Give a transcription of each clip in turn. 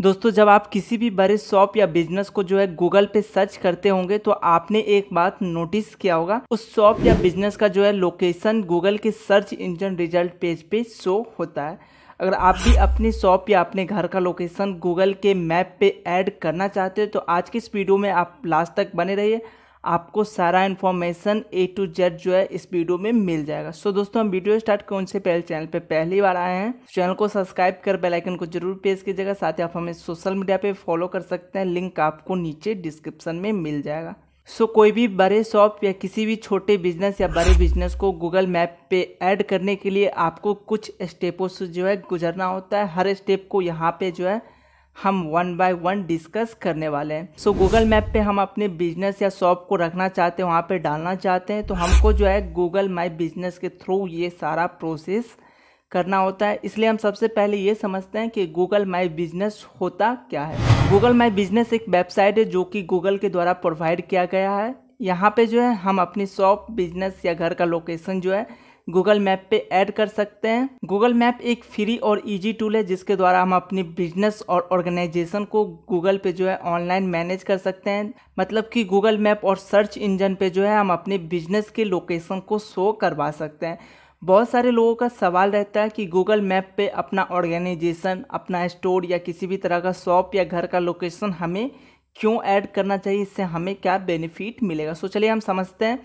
दोस्तों जब आप किसी भी बड़े शॉप या बिजनेस को जो है गूगल पे सर्च करते होंगे तो आपने एक बात नोटिस किया होगा उस शॉप या बिजनेस का जो है लोकेशन गूगल के सर्च इंजन रिजल्ट पेज पे शो होता है अगर आप भी अपनी शॉप या अपने घर का लोकेशन गूगल के मैप पे ऐड करना चाहते हो तो आज की इस वीडियो में आप लास्ट तक बने रहिए आपको सारा इन्फॉर्मेशन ए टू जेड जो है इस वीडियो में मिल जाएगा सो so, दोस्तों हम वीडियो स्टार्ट कौन उनसे पहले चैनल पे पहली बार आए हैं चैनल को सब्सक्राइब कर बेल आइकन को जरूर प्रेस कीजिएगा साथ ही आप हमें सोशल मीडिया पे फॉलो कर सकते हैं लिंक आपको नीचे डिस्क्रिप्शन में मिल जाएगा सो so, कोई भी बड़े शॉप या किसी भी छोटे बिजनेस या बड़े बिजनेस को गूगल मैप पे ऐड करने के लिए आपको कुछ स्टेपों से जो है गुजरना होता है हर स्टेप को यहाँ पे जो है हम वन बाय वन डिस्कस करने वाले हैं सो गूगल मैप पे हम अपने बिजनेस या शॉप को रखना चाहते हैं वहाँ पे डालना चाहते हैं तो हमको जो है गूगल माई बिजनेस के थ्रू ये सारा प्रोसेस करना होता है इसलिए हम सबसे पहले ये समझते हैं कि गूगल माई बिजनेस होता क्या है गूगल माई बिजनेस एक वेबसाइट है जो कि गूगल के द्वारा प्रोवाइड किया गया है यहाँ पे जो है हम अपनी शॉप बिजनेस या घर का लोकेशन जो है गूगल मैप पे ऐड कर सकते हैं गूगल मैप एक फ्री और इजी टूल है जिसके द्वारा हम अपनी बिजनेस और ऑर्गेनाइजेशन को गूगल पे जो है ऑनलाइन मैनेज कर सकते हैं मतलब कि गूगल मैप और सर्च इंजन पे जो है हम अपने बिजनेस के लोकेशन को शो करवा सकते हैं बहुत सारे लोगों का सवाल रहता है कि गूगल मैप पे अपना ऑर्गेनाइजेशन अपना स्टोर या किसी भी तरह का शॉप या घर का लोकेशन हमें क्यों ऐड करना चाहिए इससे हमें क्या बेनिफिट मिलेगा सो चलिए हम समझते हैं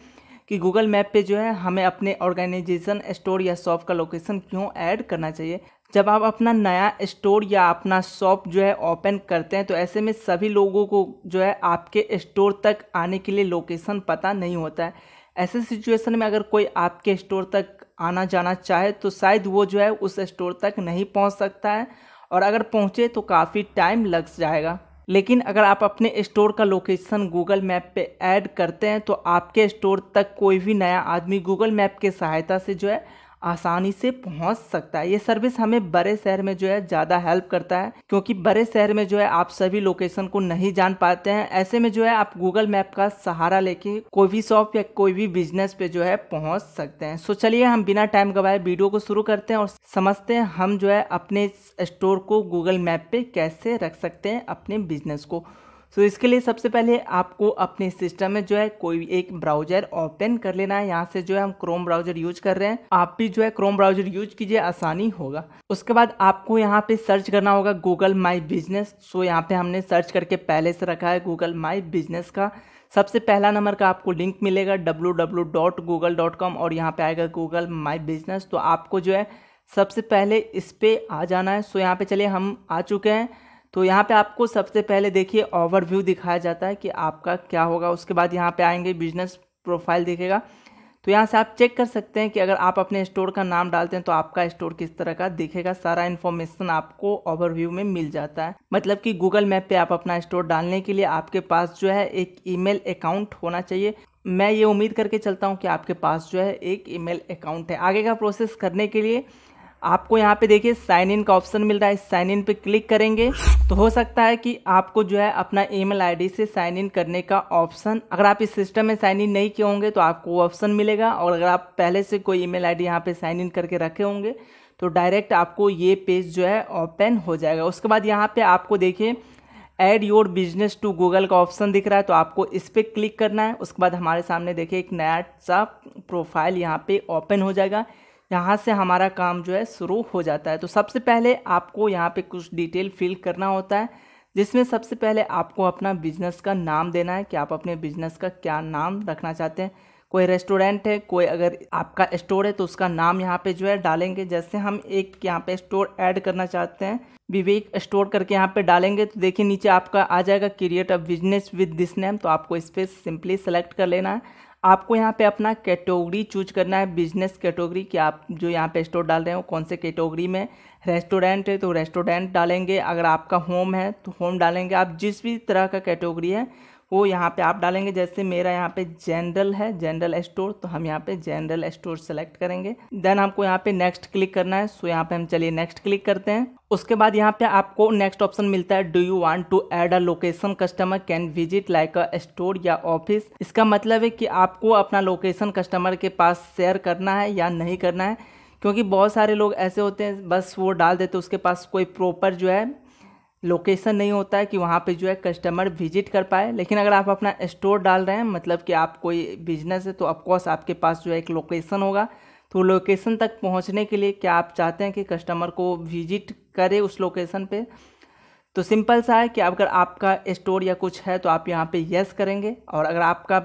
कि गूगल मैप पे जो है हमें अपने ऑर्गेनाइजेशन स्टोर या शॉप का लोकेशन क्यों ऐड करना चाहिए जब आप अपना नया स्टोर या अपना शॉप जो है ओपन करते हैं तो ऐसे में सभी लोगों को जो है आपके स्टोर तक आने के लिए लोकेशन पता नहीं होता है ऐसे सिचुएशन में अगर कोई आपके स्टोर तक आना जाना चाहे तो शायद वो जो है उस स्टोर तक नहीं पहुंच सकता है और अगर पहुंचे तो काफ़ी टाइम लग जाएगा लेकिन अगर आप अपने स्टोर का लोकेशन गूगल मैप पे ऐड करते हैं तो आपके स्टोर तक कोई भी नया आदमी गूगल मैप के सहायता से जो है आसानी से पहुंच सकता है ये सर्विस हमें बड़े शहर में जो है ज़्यादा हेल्प करता है क्योंकि बड़े शहर में जो है आप सभी लोकेशन को नहीं जान पाते हैं ऐसे में जो है आप गूगल मैप का सहारा लेके कोई भी शॉप या कोई भी बिजनेस पे जो है पहुंच सकते हैं सो चलिए हम बिना टाइम गवाए वीडियो को शुरू करते हैं और समझते हैं हम जो है अपने स्टोर को गूगल मैप पे कैसे रख सकते हैं अपने बिजनेस को सो so, इसके लिए सबसे पहले आपको अपने सिस्टम में जो है कोई एक ब्राउजर ओपन कर लेना है यहाँ से जो है हम क्रोम ब्राउजर यूज कर रहे हैं आप भी जो है क्रोम ब्राउजर यूज कीजिए आसानी होगा उसके बाद आपको यहाँ पे सर्च करना होगा गूगल माई बिजनेस सो यहाँ पे हमने सर्च करके पहले से रखा है गूगल माई बिजनेस का सबसे पहला नंबर का आपको लिंक मिलेगा डब्लू और यहाँ पे आएगा गूगल माई बिजनेस तो आपको जो है सबसे पहले इस पर आ जाना है सो यहाँ पे चलिए हम आ चुके हैं तो यहाँ पे आपको सबसे पहले देखिए ओवरव्यू दिखाया जाता है कि आपका क्या होगा उसके बाद यहाँ पे आएंगे बिजनेस प्रोफाइल दिखेगा तो यहाँ से आप चेक कर सकते हैं कि अगर आप अपने स्टोर का नाम डालते हैं तो आपका स्टोर किस तरह का दिखेगा सारा इन्फॉर्मेशन आपको ओवरव्यू में मिल जाता है मतलब कि गूगल मैप पे आप अपना स्टोर डालने के लिए आपके पास जो है एक ईमेल अकाउंट होना चाहिए मैं ये उम्मीद करके चलता हूँ कि आपके पास जो है एक ईमेल अकाउंट है आगे का प्रोसेस करने के लिए आपको यहाँ पे देखिए साइन इन का ऑप्शन मिल रहा है साइन इन पे क्लिक करेंगे तो हो सकता है कि आपको जो है अपना ईमेल आईडी से साइन इन करने का ऑप्शन अगर आप इस सिस्टम में साइन इन नहीं किए होंगे तो आपको वो ऑप्शन मिलेगा और अगर आप पहले से कोई ईमेल आईडी यहाँ पे साइन इन करके रखे होंगे तो डायरेक्ट आपको ये पेज जो है ओपन हो जाएगा उसके बाद यहाँ पर आपको देखिए add your business to Google का ऑप्शन दिख रहा है तो आपको इस पर क्लिक करना है उसके बाद हमारे सामने देखिए एक नया सा प्रोफाइल यहाँ पर ओपन हो जाएगा यहाँ से हमारा काम जो है शुरू हो जाता है तो सबसे पहले आपको यहाँ पे कुछ डिटेल फिल करना होता है जिसमें सबसे पहले आपको अपना बिजनेस का नाम देना है कि आप अपने बिजनेस का क्या नाम रखना चाहते हैं कोई रेस्टोरेंट है कोई अगर आपका स्टोर है तो उसका नाम यहाँ पे जो है डालेंगे जैसे हम एक यहाँ पे स्टोर ऐड करना चाहते हैं विवेक स्टोर करके यहाँ पे डालेंगे तो देखिए नीचे आपका आ जाएगा create a business with this name तो आपको इस पर सिंपली सेलेक्ट कर लेना है आपको यहाँ पे अपना कैटेगरी चूज करना है बिजनेस कैटेगरी कि आप जो यहाँ पे स्टोर डाल रहे हो कौन से कैटेगरी में रेस्टोरेंट है तो रेस्टोरेंट डालेंगे अगर आपका होम है तो होम डालेंगे आप जिस भी तरह का कैटेगरी है वो यहाँ पे आप डालेंगे जैसे मेरा यहाँ पे जनरल है जनरल स्टोर तो हम यहाँ पे जनरल स्टोर सेलेक्ट करेंगे देन आपको यहाँ पे नेक्स्ट क्लिक करना है सो यहाँ पे हम चलिए नेक्स्ट क्लिक करते हैं उसके बाद यहाँ पे आपको नेक्स्ट ऑप्शन मिलता है do you want to add a location customer can visit like a store या ऑफिस इसका मतलब है कि आपको अपना लोकेशन कस्टमर के पास शेयर करना है या नहीं करना है क्योंकि बहुत सारे लोग ऐसे होते हैं बस वो डाल देते उसके पास कोई प्रॉपर जो है लोकेशन नहीं होता है कि वहाँ पे जो है कस्टमर विजिट कर पाए लेकिन अगर आप अपना स्टोर डाल रहे हैं मतलब कि आप कोई बिजनेस है तो ऑफकोर्स आपके पास जो है एक लोकेशन होगा तो लोकेशन तक पहुँचने के लिए क्या आप चाहते हैं कि कस्टमर को विजिट करे उस लोकेशन पर तो सिंपल सा है कि अगर आपका स्टोर या कुछ है तो आप यहाँ पर येस करेंगे और अगर आपका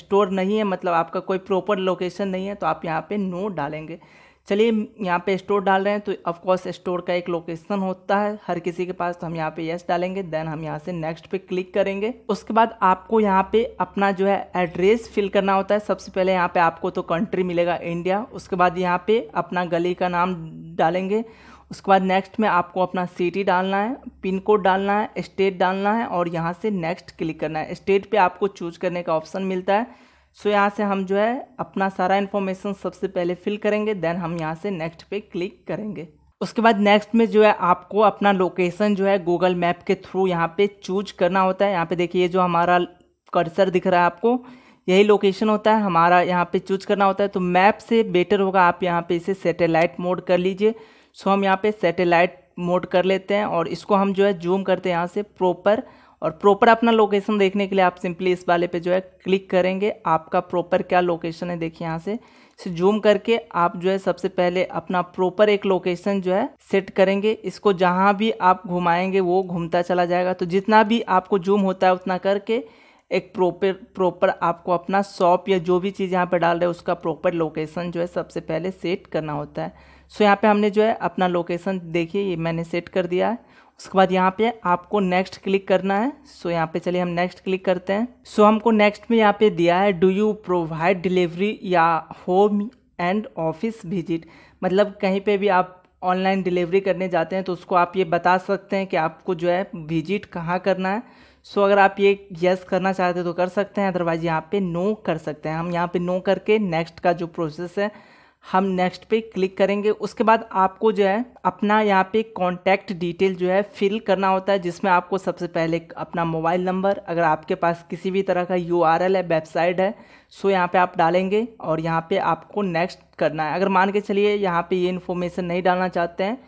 स्टोर नहीं है मतलब आपका कोई प्रॉपर लोकेशन नहीं है तो आप यहाँ पे नो डालेंगे चलिए यहाँ पे स्टोर डाल रहे हैं तो ऑफकोर्स स्टोर का एक लोकेशन होता है हर किसी के पास तो हम यहाँ पे यस डालेंगे देन हम यहाँ से नेक्स्ट पे क्लिक करेंगे उसके बाद आपको यहाँ पे अपना जो है एड्रेस फिल करना होता है सबसे पहले यहाँ पे आपको तो कंट्री मिलेगा इंडिया उसके बाद यहाँ पे अपना गली का नाम डालेंगे उसके बाद नेक्स्ट में आपको अपना सिटी डालना है पिन कोड डालना है स्टेट डालना है और यहाँ से नेक्स्ट क्लिक करना है स्टेट पर आपको चूज करने का ऑप्शन मिलता है सो so, यहाँ से हम जो है अपना सारा इन्फॉर्मेशन सबसे पहले फिल करेंगे देन हम यहाँ से नेक्स्ट पे क्लिक करेंगे उसके बाद नेक्स्ट में जो है आपको अपना लोकेशन जो है गूगल मैप के थ्रू यहाँ पे चूज करना होता है यहाँ पे देखिए जो हमारा कर्सर दिख रहा है आपको यही लोकेशन होता है हमारा यहाँ पे चूज करना होता है तो मैप से बेटर होगा आप यहाँ पे इसे सेटेलाइट मोड कर लीजिए सो हम यहाँ पे सेटेलाइट मोड कर लेते हैं और इसको हम जो है जूम करते हैं यहाँ से प्रॉपर और प्रॉपर अपना लोकेशन देखने के लिए आप सिंपली इस वाले पे जो है क्लिक करेंगे आपका प्रॉपर क्या लोकेशन है देखिए यहाँ से इसे जूम करके आप जो है सबसे पहले अपना प्रॉपर एक लोकेशन जो है सेट करेंगे इसको जहाँ भी आप घुमाएंगे वो घूमता चला जाएगा तो जितना भी आपको जूम होता है उतना करके एक प्रॉपर प्रॉपर आपको अपना शॉप या जो भी चीज़ यहाँ पर डाल रहे हैं उसका प्रॉपर लोकेशन जो है सबसे पहले सेट करना होता है सो यहाँ पे हमने जो है अपना लोकेशन देखिए ये मैंने सेट कर दिया है उसके बाद यहाँ पे आपको नेक्स्ट क्लिक करना है सो so, यहाँ पे चलिए हम नेक्स्ट क्लिक करते हैं सो so, हमको नेक्स्ट में यहाँ पे दिया है डू यू प्रोवाइड डिलीवरी या होम एंड ऑफिस विजिट मतलब कहीं पे भी आप ऑनलाइन डिलीवरी करने जाते हैं तो उसको आप ये बता सकते हैं कि आपको जो है विजिट कहाँ करना है सो so, अगर आप ये यस करना चाहते हैं तो कर सकते हैं अदरवाइज़ यहाँ पे नो कर सकते हैं हम यहाँ पे नो करके नेक्स्ट का जो प्रोसेस है हम नेक्स्ट पे क्लिक करेंगे उसके बाद आपको जो है अपना यहाँ पे कॉन्टैक्ट डिटेल जो है फिल करना होता है जिसमें आपको सबसे पहले अपना मोबाइल नंबर अगर आपके पास किसी भी तरह का यू है वेबसाइट है सो यहाँ पे आप डालेंगे और यहाँ पे आपको नेक्स्ट करना है अगर मान के चलिए यहाँ पे ये इन्फॉर्मेशन नहीं डालना चाहते हैं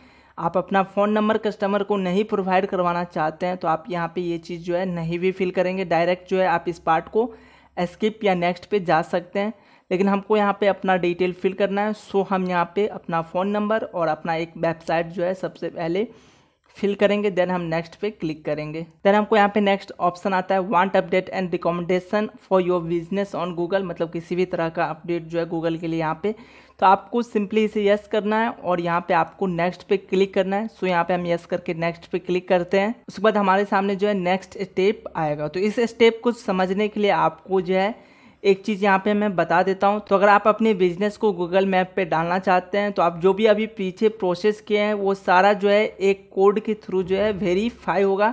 आप अपना फ़ोन नंबर कस्टमर को नहीं प्रोवाइड करवाना चाहते हैं तो आप यहाँ पर ये चीज़ जो है नहीं भी फिल करेंगे डायरेक्ट जो है आप इस पार्ट को स्किप या नेक्स्ट पे जा सकते हैं लेकिन हमको यहाँ पे अपना डिटेल फिल करना है सो हम यहाँ पे अपना फ़ोन नंबर और अपना एक वेबसाइट जो है सबसे पहले फिल करेंगे देन हम नेक्स्ट पे क्लिक करेंगे देन हमको यहाँ पे नेक्स्ट ऑप्शन आता है want update and recommendation for your business on Google मतलब किसी भी तरह का अपडेट जो है गूगल के लिए यहाँ पे तो आपको सिंपली इसे यस करना है और यहाँ पे आपको नेक्स्ट पे क्लिक करना है सो यहाँ पे हम यस करके नेक्स्ट पे क्लिक करते हैं उसके बाद हमारे सामने जो है नेक्स्ट स्टेप आएगा तो इस स्टेप को समझने के लिए आपको जो है एक चीज़ यहाँ पे मैं बता देता हूँ तो अगर आप अपने बिजनेस को गूगल मैप पे डालना चाहते हैं तो आप जो भी अभी पीछे प्रोसेस किए हैं वो सारा जो है एक कोड के थ्रू जो है वेरीफाई होगा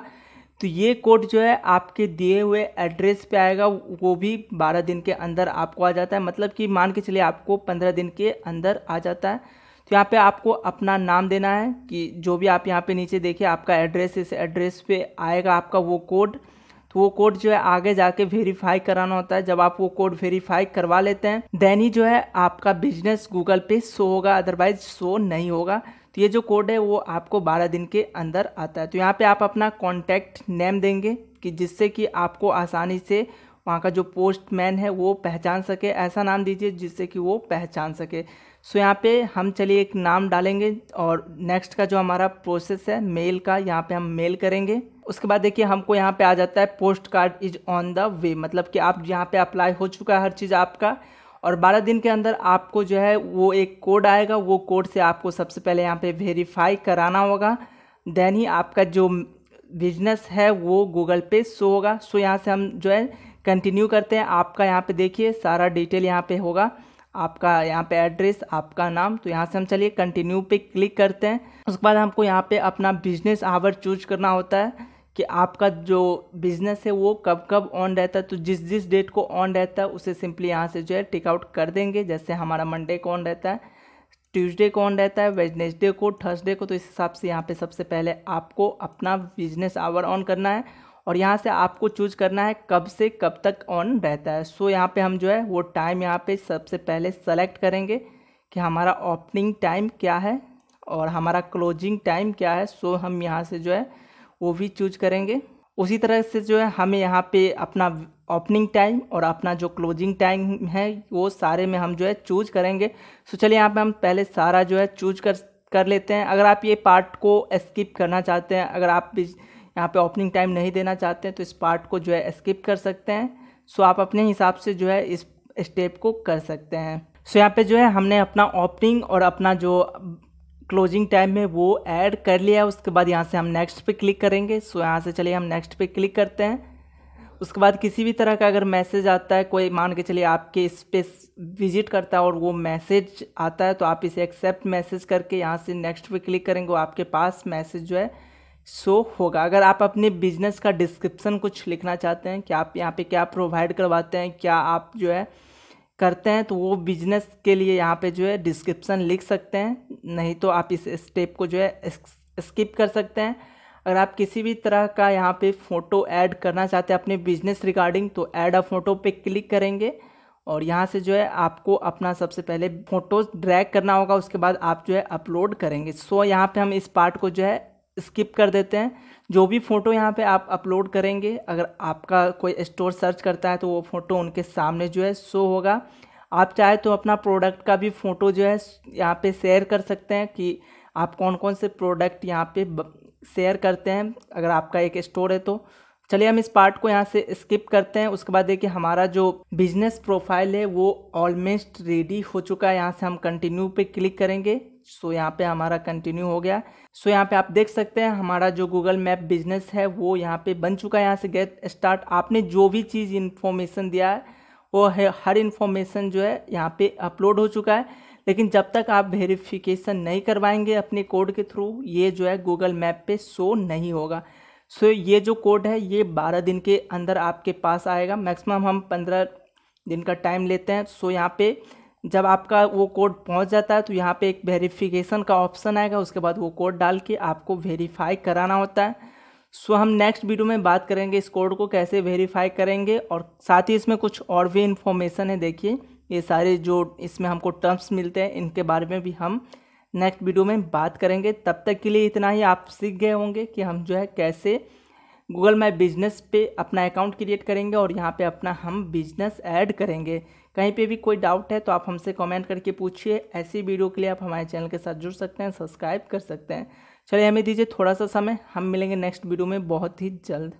तो ये कोड जो है आपके दिए हुए एड्रेस पे आएगा वो भी बारह दिन के अंदर आपको आ जाता है मतलब कि मान के चलिए आपको पंद्रह दिन के अंदर आ जाता है तो यहाँ पे आपको अपना नाम देना है कि जो भी आप यहाँ पे नीचे देखिए आपका एड्रेस इस एड्रेस पे आएगा आपका वो कोड तो वो कोड जो है आगे जाके वेरीफाई कराना होता है जब आप वो कोड वेरीफाई करवा लेते हैं देन ही जो है आपका बिजनेस गूगल पे शो होगा अदरवाइज शो नहीं होगा तो ये जो कोड है वो आपको 12 दिन के अंदर आता है तो यहाँ पे आप अपना कॉन्टैक्ट नेम देंगे कि जिससे कि आपको आसानी से वहाँ का जो पोस्टमैन है वो पहचान सके ऐसा नाम दीजिए जिससे कि वो पहचान सके सो यहाँ पे हम चलिए एक नाम डालेंगे और नेक्स्ट का जो हमारा प्रोसेस है मेल का यहाँ पे हम मेल करेंगे उसके बाद देखिए हमको यहाँ पे आ जाता है postcard is on the way मतलब कि आप यहाँ पे अप्लाई हो चुका है हर चीज़ आपका और 12 दिन के अंदर आपको जो है वो एक कोड आएगा वो कोड से आपको सबसे पहले यहाँ पे वेरीफाई कराना होगा देन ही आपका जो बिजनेस है वो गूगल पे शो होगा सो यहाँ से हम जो है कंटिन्यू करते हैं आपका यहाँ पर देखिए सारा डिटेल यहाँ पर होगा आपका यहाँ पे एड्रेस आपका नाम तो यहाँ से हम चलिए कंटिन्यू पे क्लिक करते हैं उसके बाद हमको यहाँ पे अपना बिजनेस आवर चूज करना होता है कि आपका जो बिज़नेस है वो कब कब ऑन रहता है तो जिस जिस डेट को ऑन रहता है उसे सिंपली यहाँ से जो है टिक आउट कर देंगे जैसे हमारा मंडे को ऑन रहता है ट्यूसडे को ऑन रहता है वेडनेसडे को थर्सडे को तो इस हिसाब से यहाँ पे सबसे पहले आपको अपना बिजनेस आवर ऑन करना है और यहाँ से आपको चूज करना है कब से कब तक ऑन रहता है सो यहाँ पे हम जो है वो टाइम यहाँ पे सबसे पहले सेलेक्ट करेंगे कि हमारा ओपनिंग टाइम क्या है और हमारा क्लोजिंग टाइम क्या है सो हम यहाँ से जो है वो भी चूज करेंगे उसी तरह से जो है हमें यहाँ पे अपना ओपनिंग टाइम और अपना जो क्लोजिंग टाइम है वो सारे में हम जो है चूज करेंगे सो चलिए यहाँ पे हम पहले सारा जो है चूज कर कर लेते हैं अगर आप ये पार्ट को स्किप करना चाहते हैं अगर आप यहाँ पे ओपनिंग टाइम नहीं देना चाहते हैं तो इस पार्ट को जो है स्किप कर सकते हैं सो आप अपने हिसाब से जो है इस स्टेप को कर सकते हैं सो यहाँ पर जो है हमने अपना ओपनिंग और अपना जो क्लोजिंग टाइम में वो ऐड कर लिया उसके बाद यहाँ से हम नेक्स्ट पे क्लिक करेंगे सो यहाँ से चलिए हम नेक्स्ट पे क्लिक करते हैं उसके बाद किसी भी तरह का अगर मैसेज आता है कोई मान के चलिए आपके इस पे विजिट करता है और वो मैसेज आता है तो आप इसे एक्सेप्ट मैसेज करके यहाँ से नेक्स्ट पे क्लिक करेंगे आपके पास मैसेज जो है शो होगा अगर आप अपने बिजनेस का डिस्क्रिप्सन कुछ लिखना चाहते हैं कि आप यहाँ पर क्या प्रोवाइड करवाते हैं क्या आप जो है करते हैं तो वो बिजनेस के लिए यहाँ पे जो है डिस्क्रिप्सन लिख सकते हैं नहीं तो आप इस स्टेप को जो है स्किप कर सकते हैं अगर आप किसी भी तरह का यहाँ पे फ़ोटो ऐड करना चाहते हैं अपने बिजनेस रिगार्डिंग तो ऐड अ फ़ोटो पे क्लिक करेंगे और यहाँ से जो है आपको अपना सबसे पहले फ़ोटो ड्रैग करना होगा उसके बाद आप जो है अपलोड करेंगे सो यहाँ पर हम इस पार्ट को जो है स्किप कर देते हैं जो भी फ़ोटो यहाँ पे आप अपलोड करेंगे अगर आपका कोई स्टोर सर्च करता है तो वो फ़ोटो उनके सामने जो है शो होगा आप चाहे तो अपना प्रोडक्ट का भी फ़ोटो जो है यहाँ पे शेयर कर सकते हैं कि आप कौन कौन से प्रोडक्ट यहाँ पे शेयर करते हैं अगर आपका एक स्टोर है तो चलिए हम इस पार्ट को यहाँ से स्किप करते हैं उसके बाद देखिए हमारा जो बिजनेस प्रोफाइल है वो ऑलमोस्ट रेडी हो चुका है यहाँ से हम कंटिन्यू पे क्लिक करेंगे सो यहाँ पे हमारा कंटिन्यू हो गया सो यहाँ पे आप देख सकते हैं हमारा जो गूगल मैप बिजनेस है वो यहाँ पे बन चुका है यहाँ से गेट स्टार्ट आपने जो भी चीज़ इन्फॉर्मेशन दिया है वो है हर इन्फॉर्मेशन जो है यहाँ पे अपलोड हो चुका है लेकिन जब तक आप वेरिफिकेशन नहीं करवाएंगे अपने कोड के थ्रू ये जो है गूगल मैप पर शो नहीं होगा सो so, ये जो कोड है ये बारह दिन के अंदर आपके पास आएगा मैक्सिमम हम पंद्रह दिन का टाइम लेते हैं सो so, यहाँ पे जब आपका वो कोड पहुंच जाता है तो यहाँ पे एक वेरिफिकेशन का ऑप्शन आएगा उसके बाद वो कोड डाल के आपको वेरीफाई कराना होता है सो हम नेक्स्ट वीडियो में बात करेंगे इस कोड को कैसे वेरीफाई करेंगे और साथ ही इसमें कुछ और भी इन्फॉर्मेशन है देखिए ये सारे जो इसमें हमको टर्म्स मिलते हैं इनके बारे में भी हम नेक्स्ट वीडियो में बात करेंगे तब तक के लिए इतना ही आप सीख गए होंगे कि हम जो है कैसे गूगल माई बिजनेस पे अपना अकाउंट क्रिएट करेंगे और यहाँ पे अपना हम बिजनेस ऐड करेंगे कहीं पे भी कोई डाउट है तो आप हमसे कमेंट करके पूछिए ऐसी वीडियो के लिए आप हमारे चैनल के साथ जुड़ सकते हैं सब्सक्राइब कर सकते हैं चलिए हमें दीजिए थोड़ा सा समय हम मिलेंगे नेक्स्ट वीडियो में बहुत ही जल्द